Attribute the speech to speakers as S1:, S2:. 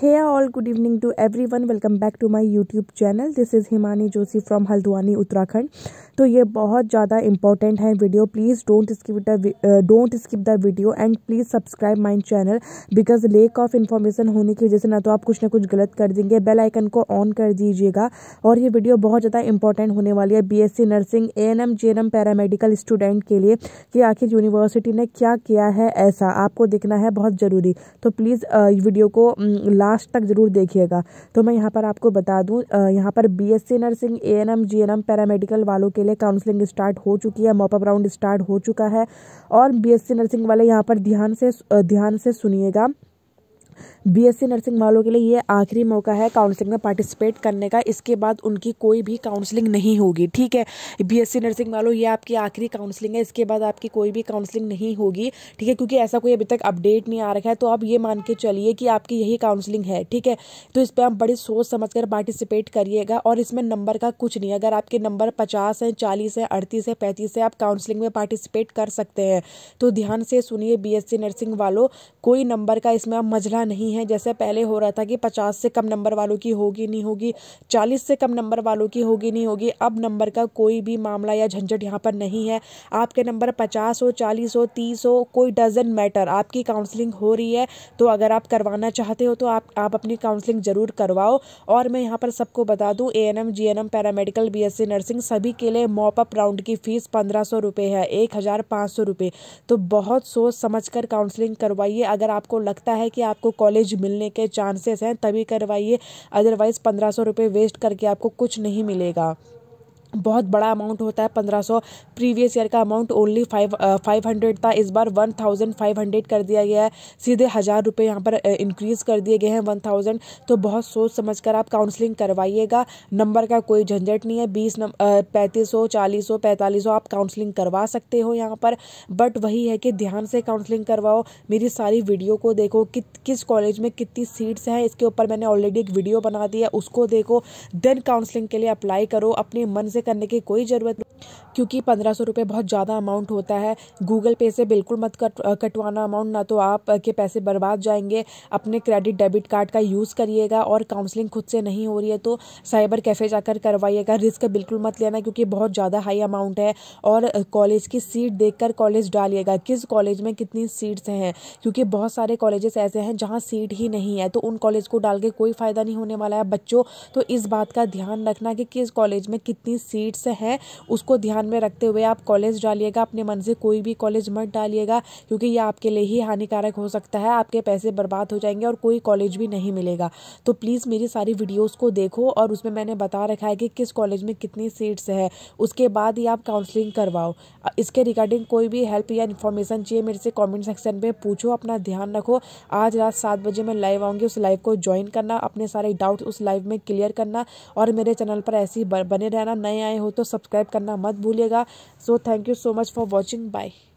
S1: Hey all, good evening to everyone. Welcome back to my YouTube channel. This is Himani Joshi from Haldwani, Uttarakhand. तो ये बहुत ज़्यादा important है video please don't skip the don't skip the video and please subscribe my channel because lack of information होने की वजह से ना तो आप कुछ ना कुछ गलत कर देंगे बेल आइकन को ऑन कर दीजिएगा और ये वीडियो बहुत ज़्यादा इंपॉर्टेंट होने वाली है BSc nursing M para paramedical student के लिए कि आखिर यूनिवर्सिटी ने क्या किया है ऐसा आपको देखना है बहुत ज़रूरी तो प्लीज़ वीडियो uh, को mm, ला लास्ट तक ज़रूर देखिएगा तो मैं यहाँ पर आपको बता दूँ यहाँ पर B S C nursing A N M G N M paramedical वालों के लिए काउंसलिंग स्टार्ट हो चुकी है मॉपअप राउंड स्टार्ट हो चुका है और बी एस सी नर्सिंग वाले यहाँ पर ध्यान से ध्यान से सुनिएगा बीएससी नर्सिंग वालों के लिए ये आखिरी मौका है काउंसलिंग में पार्टिसिपेट करने का इसके बाद उनकी कोई भी काउंसलिंग नहीं होगी ठीक है बीएससी नर्सिंग वालों ये आपकी आखिरी काउंसलिंग है इसके बाद आपकी कोई भी काउंसलिंग नहीं होगी ठीक है क्योंकि ऐसा कोई अभी तक अपडेट नहीं आ रखा है तो आप ये मान के चलिए कि आपकी यही काउंसलिंग है ठीक है तो इस पर आप बड़ी सोच समझ कर पार्टिसिपेट करिएगा और इसमें नंबर का कुछ नहीं अगर आपके नंबर पचास है चालीस है अड़तीस है पैंतीस है आप काउंसलिंग में पार्टिसिपेट कर सकते हैं तो ध्यान से सुनिए बी नर्सिंग वालों कोई नंबर का इसमें आप मजला नहीं है जैसे पहले हो रहा था कि पचास से कम नंबर वालों की होगी नहीं होगी चालीस से कम नंबर वालों की होगी नहीं होगी अब नंबर का कोई भी मामला या झंझट यहाँ पर नहीं है आपके नंबर पचास हो चालीस हो तीस हो कोई डजन मैटर आपकी काउंसलिंग हो रही है तो अगर आप करवाना चाहते हो तो आप आप अपनी काउंसलिंग ज़रूर करवाओ और मैं यहाँ पर सबको बता दूँ A N M G N M paramedical B S C nursing सभी के लिए मॉपअप राउंड की फ़ीस पंद्रह सौ रुपये है एक हज़ार पाँच सौ रुपये तो बहुत सोच समझ कर काउंसलिंग करवाइए अगर आपको लगता है कि आपको कॉलेज मिलने के चांसेस हैं तभी करवाइए अदरवाइज़ पंद्रह सौ रुपये वेस्ट करके आपको कुछ नहीं मिलेगा बहुत बड़ा अमाउंट होता है पंद्रह सौ प्रीवियस ईयर का amount only five five hundred था इस बार वन थाउजेंड फाइव हंड्रेड कर दिया गया है सीधे हज़ार रुपये यहाँ पर इंक्रीज़ uh, कर दिए गए हैं वन थाउजेंड तो बहुत सोच समझ कर आप काउंसलिंग करवाइएगा नंबर का कोई झंझट नहीं है बीस uh, पैंतीस सौ चालीस सौ पैंतालीस सौ आप काउंसलिंग करवा सकते हो यहाँ पर बट वही है कि ध्यान से काउंसलिंग करवाओ मेरी सारी वीडियो को देखो कि किस कॉलेज में कितनी सीट्स हैं इसके ऊपर मैंने ऑलरेडी एक वीडियो बना दी है उसको देखो देन काउंसलिंग के लिए अप्लाई करो अपने मन से से करने की कोई ज़रूरत क्योंकि पंद्रह सौ रुपये बहुत ज़्यादा अमाउंट होता है गूगल पे से बिल्कुल मत कट कटवाना अमाउंट ना तो आप के पैसे बर्बाद जाएंगे अपने क्रेडिट डेबिट कार्ड का यूज़ करिएगा और काउंसलिंग खुद से नहीं हो रही है तो साइबर कैफ़े जाकर करवाइएगा रिस्क बिल्कुल मत लेना क्योंकि बहुत ज़्यादा हाई अमाउंट है और कॉलेज की सीट देख कॉलेज डालिएगा किस कॉलेज में कितनी सीट्स हैं क्योंकि बहुत सारे कॉलेजेस ऐसे हैं जहाँ सीट ही नहीं है तो उन कॉलेज को डाल के कोई फ़ायदा नहीं होने वाला है बच्चों तो इस बात का ध्यान रखना कि किस कॉलेज में कितनी सीट्स हैं उसको ध्यान में रखते हुए आप कॉलेज डालिएगा अपने मन से कोई भी कॉलेज मत डालिएगा क्योंकि ये आपके लिए ही हानिकारक हो सकता है आपके पैसे बर्बाद हो जाएंगे और कोई कॉलेज भी नहीं मिलेगा तो प्लीज़ मेरी सारी वीडियोज़ को देखो और उसमें मैंने बता रखा है कि किस कॉलेज में कितनी सीट्स है उसके बाद ही आप काउंसलिंग करवाओ इसके रिगार्डिंग कोई भी हेल्प या इन्फॉर्मेशन चाहिए मेरे से कॉमेंट सेक्शन में पूछो अपना ध्यान रखो आज रात सात बजे मैं लाइव आऊँगी उस लाइव को ज्वाइन करना अपने सारे डाउट्स उस लाइव में क्लियर करना और मेरे चैनल पर ऐसे ही बने रहना नए नए आए हो तो सब्सक्राइब करना मत भूलिएगा so thank you so much for watching bye